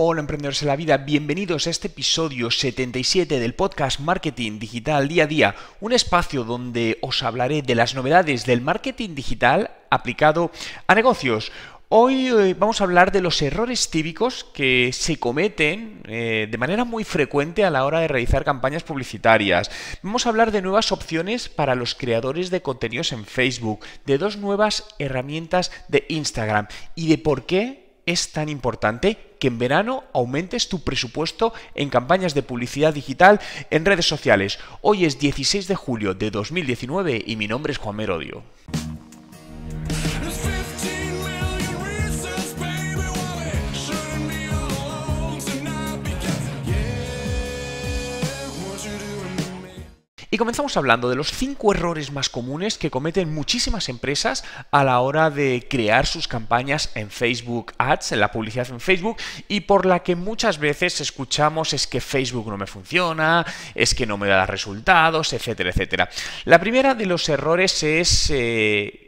Hola emprendedores de la vida, bienvenidos a este episodio 77 del podcast Marketing Digital Día a Día, un espacio donde os hablaré de las novedades del marketing digital aplicado a negocios. Hoy eh, vamos a hablar de los errores típicos que se cometen eh, de manera muy frecuente a la hora de realizar campañas publicitarias. Vamos a hablar de nuevas opciones para los creadores de contenidos en Facebook, de dos nuevas herramientas de Instagram y de por qué es tan importante que en verano aumentes tu presupuesto en campañas de publicidad digital en redes sociales. Hoy es 16 de julio de 2019 y mi nombre es Juan Merodio. Y comenzamos hablando de los cinco errores más comunes que cometen muchísimas empresas a la hora de crear sus campañas en Facebook Ads, en la publicidad en Facebook, y por la que muchas veces escuchamos es que Facebook no me funciona, es que no me da resultados, etcétera, etcétera. La primera de los errores es... Eh,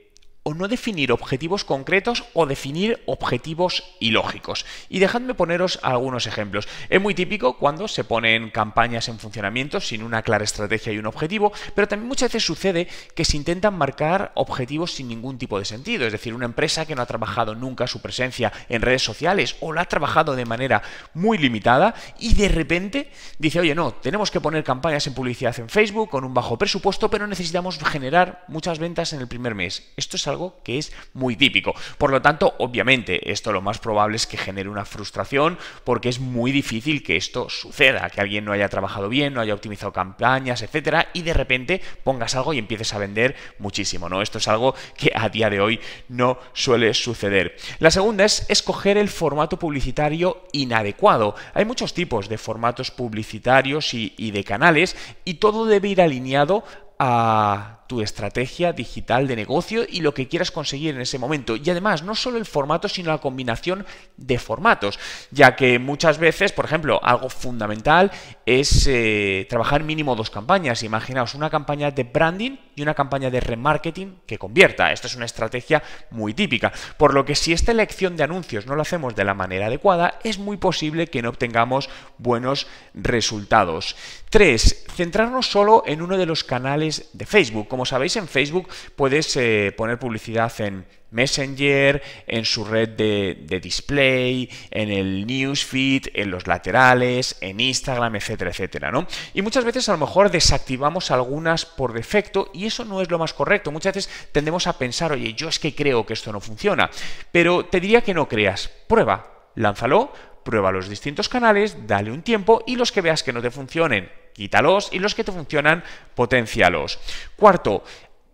no definir objetivos concretos o definir objetivos ilógicos. Y dejadme poneros algunos ejemplos. Es muy típico cuando se ponen campañas en funcionamiento sin una clara estrategia y un objetivo, pero también muchas veces sucede que se intentan marcar objetivos sin ningún tipo de sentido. Es decir, una empresa que no ha trabajado nunca su presencia en redes sociales o la ha trabajado de manera muy limitada y de repente dice, oye, no, tenemos que poner campañas en publicidad en Facebook con un bajo presupuesto, pero necesitamos generar muchas ventas en el primer mes. Esto es algo que es muy típico. Por lo tanto, obviamente, esto lo más probable es que genere una frustración porque es muy difícil que esto suceda, que alguien no haya trabajado bien, no haya optimizado campañas, etcétera, y de repente pongas algo y empieces a vender muchísimo, ¿no? Esto es algo que a día de hoy no suele suceder. La segunda es escoger el formato publicitario inadecuado. Hay muchos tipos de formatos publicitarios y de canales y todo debe ir alineado a tu estrategia digital de negocio y lo que quieras conseguir en ese momento. Y además, no solo el formato, sino la combinación de formatos, ya que muchas veces, por ejemplo, algo fundamental es eh, trabajar mínimo dos campañas. Imaginaos una campaña de branding y una campaña de remarketing que convierta. Esta es una estrategia muy típica, por lo que si esta elección de anuncios no la hacemos de la manera adecuada, es muy posible que no obtengamos buenos resultados. 3. Centrarnos solo en uno de los canales de Facebook, como sabéis, en Facebook puedes eh, poner publicidad en Messenger, en su red de, de, display, en el newsfeed, en los laterales, en Instagram, etcétera, etcétera, ¿no? Y muchas veces a lo mejor desactivamos algunas por defecto y eso no es lo más correcto. Muchas veces tendemos a pensar, oye, yo es que creo que esto no funciona. Pero te diría que no creas. Prueba, lánzalo, prueba los distintos canales, dale un tiempo y los que veas que no te funcionen quítalos y los que te funcionan, potencialos. Cuarto,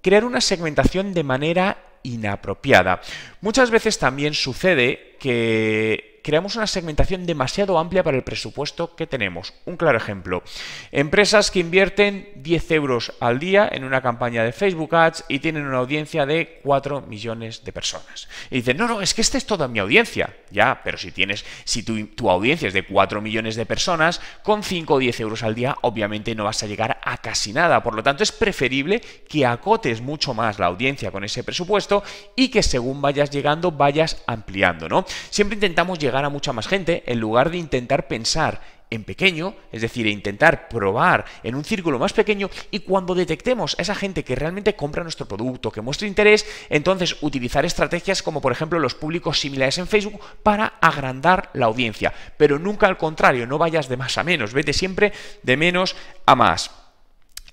crear una segmentación de manera inapropiada. Muchas veces también sucede que creamos una segmentación demasiado amplia para el presupuesto que tenemos. Un claro ejemplo. Empresas que invierten 10 euros al día en una campaña de Facebook Ads y tienen una audiencia de 4 millones de personas. Y dicen, no, no, es que esta es toda mi audiencia. Ya, pero si tienes, si tu, tu audiencia es de 4 millones de personas, con 5 o 10 euros al día, obviamente no vas a llegar a casi nada. Por lo tanto, es preferible que acotes mucho más la audiencia con ese presupuesto y que según vayas llegando, vayas ampliando, ¿no? siempre intentamos llegar a mucha más gente en lugar de intentar pensar en pequeño, es decir, e intentar probar en un círculo más pequeño y cuando detectemos a esa gente que realmente compra nuestro producto, que muestra interés, entonces utilizar estrategias como por ejemplo los públicos similares en Facebook para agrandar la audiencia, pero nunca al contrario, no vayas de más a menos, vete siempre de menos a más.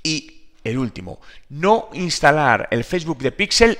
Y el último. No instalar el Facebook de Pixel,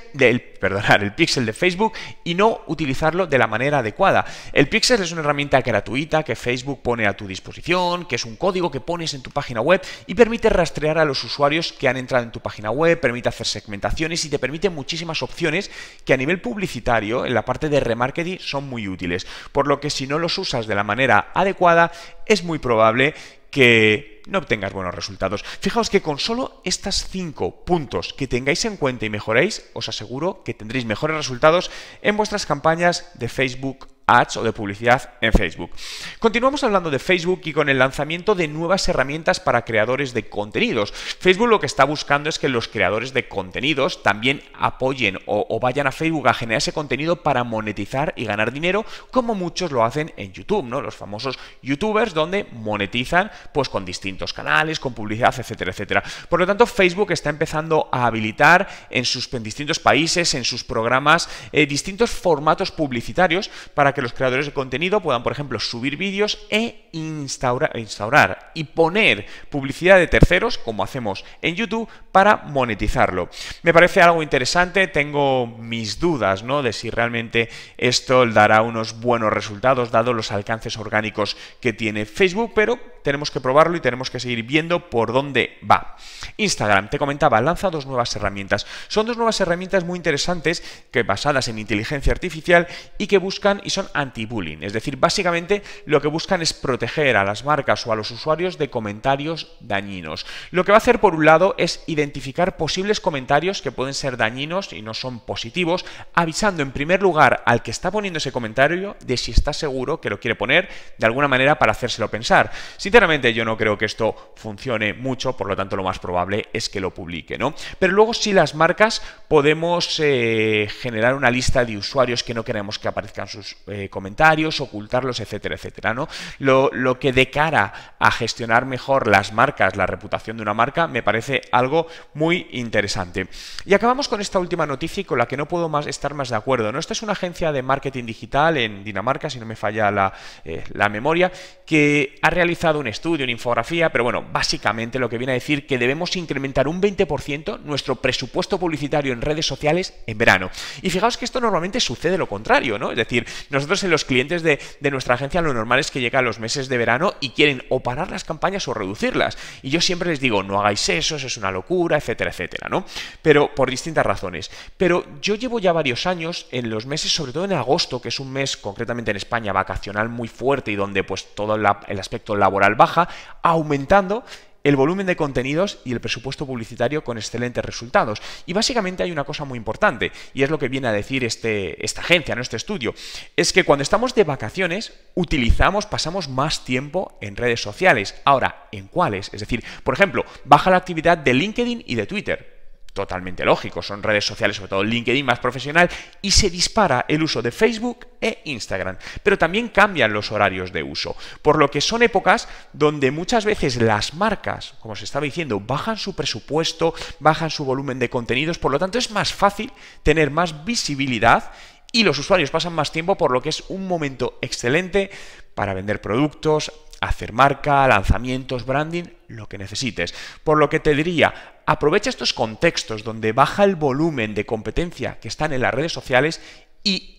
perdonar, el Pixel de Facebook y no utilizarlo de la manera adecuada. El Pixel es una herramienta gratuita que Facebook pone a tu disposición, que es un código que pones en tu página web y permite rastrear a los usuarios que han entrado en tu página web, permite hacer segmentaciones y te permite muchísimas opciones que a nivel publicitario, en la parte de remarketing, son muy útiles. Por lo que si no los usas de la manera adecuada, es muy probable que no obtengas buenos resultados. Fijaos que con solo estos cinco puntos que tengáis en cuenta y mejoréis, os aseguro que tendréis mejores resultados en vuestras campañas de Facebook ads o de publicidad en Facebook. Continuamos hablando de Facebook y con el lanzamiento de nuevas herramientas para creadores de contenidos. Facebook lo que está buscando es que los creadores de contenidos también apoyen o, vayan a Facebook a generar ese contenido para monetizar y ganar dinero, como muchos lo hacen en YouTube, ¿no? Los famosos youtubers donde monetizan pues con distintos canales, con publicidad, etcétera, etcétera. Por lo tanto, Facebook está empezando a habilitar en sus distintos países, en sus programas, eh, distintos formatos publicitarios para que los creadores de contenido puedan, por ejemplo, subir vídeos e instaurar, instaurar y poner publicidad de terceros, como hacemos en YouTube, para monetizarlo. Me parece algo interesante, tengo mis dudas ¿no? de si realmente esto dará unos buenos resultados, dado los alcances orgánicos que tiene Facebook, pero tenemos que probarlo y tenemos que seguir viendo por dónde va. Instagram, te comentaba, lanza dos nuevas herramientas. Son dos nuevas herramientas muy interesantes que basadas en inteligencia artificial y que buscan y son anti-bullying. Es decir, básicamente lo que buscan es proteger a las marcas o a los usuarios de comentarios dañinos. Lo que va a hacer por un lado es identificar posibles comentarios que pueden ser dañinos y no son positivos, avisando en primer lugar al que está poniendo ese comentario de si está seguro que lo quiere poner de alguna manera para hacérselo pensar. Sinceramente yo no creo que esto funcione mucho, por lo tanto lo más probable es que lo publique, ¿no? Pero luego si las marcas podemos eh, generar una lista de usuarios que no queremos que aparezcan sus eh, comentarios, ocultarlos, etcétera, etcétera, ¿no? Lo, que de cara a gestionar mejor las marcas, la reputación de una marca, me parece algo muy interesante. Y acabamos con esta última noticia y con la que no puedo más estar más de acuerdo, ¿no? Esta es una agencia de marketing digital en Dinamarca, si no me falla la, eh, la memoria, que ha realizado un estudio, una infografía, pero bueno, básicamente lo que viene a decir que debemos incrementar un 20% nuestro presupuesto publicitario en redes sociales en verano. Y fijaos que esto normalmente sucede lo contrario, ¿no? Es decir, nosotros en los clientes de, nuestra agencia lo normal es que llegan los meses de verano y quieren o parar las campañas o reducirlas. Y yo siempre les digo, no hagáis eso, eso es una locura, etcétera, etcétera, ¿no? Pero por distintas razones. Pero yo llevo ya varios años en los meses, sobre todo en agosto, que es un mes concretamente en España vacacional muy fuerte y donde pues todo el aspecto laboral baja, aumentando el volumen de contenidos y el presupuesto publicitario con excelentes resultados. Y básicamente hay una cosa muy importante, y es lo que viene a decir este, esta agencia, nuestro estudio, es que cuando estamos de vacaciones utilizamos, pasamos más tiempo en redes sociales. Ahora, ¿en cuáles? Es decir, por ejemplo, baja la actividad de LinkedIn y de Twitter totalmente lógico, son redes sociales, sobre todo LinkedIn más profesional, y se dispara el uso de Facebook e Instagram. Pero también cambian los horarios de uso, por lo que son épocas donde muchas veces las marcas, como se estaba diciendo, bajan su presupuesto, bajan su volumen de contenidos, por lo tanto es más fácil tener más visibilidad y los usuarios pasan más tiempo, por lo que es un momento excelente para vender productos, hacer marca, lanzamientos, branding, lo que necesites. Por lo que te diría, aprovecha estos contextos donde baja el volumen de competencia que están en las redes sociales y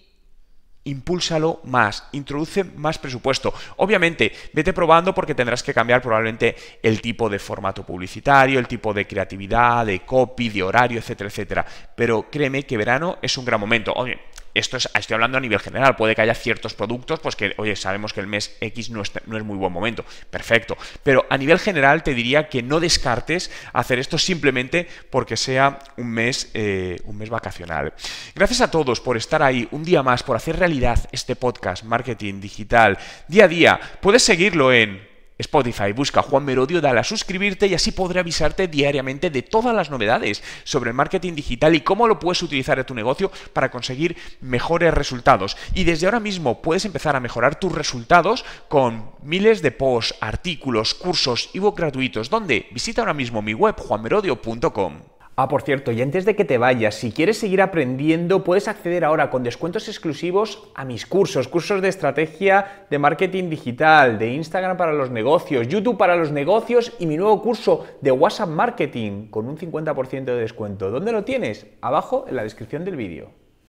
impúlsalo más, introduce más presupuesto. Obviamente, vete probando porque tendrás que cambiar probablemente el tipo de formato publicitario, el tipo de creatividad, de copy, de horario, etcétera, etcétera. Pero créeme que verano es un gran momento esto es, estoy hablando a nivel general, puede que haya ciertos productos, pues que, oye, sabemos que el mes X no, es muy buen momento, perfecto, pero a nivel general te diría que no descartes hacer esto simplemente porque sea un mes, eh, un mes vacacional. Gracias a todos por estar ahí un día más, por hacer realidad este podcast, marketing digital, día a día. Puedes seguirlo en Spotify, busca Juan Merodio, dale a suscribirte y así podré avisarte diariamente de todas las novedades sobre el marketing digital y cómo lo puedes utilizar en tu negocio para conseguir mejores resultados. Y desde ahora mismo puedes empezar a mejorar tus resultados con miles de posts, artículos, cursos, ebook gratuitos, ¿Dónde? visita ahora mismo mi web juanmerodio.com. Ah, por cierto, y antes de que te vayas, si quieres seguir aprendiendo, puedes acceder ahora con descuentos exclusivos a mis cursos, cursos de estrategia de marketing digital, de Instagram para los negocios, YouTube para los negocios y mi nuevo curso de WhatsApp Marketing con un 50% de descuento. ¿Dónde lo tienes? Abajo en la descripción del vídeo.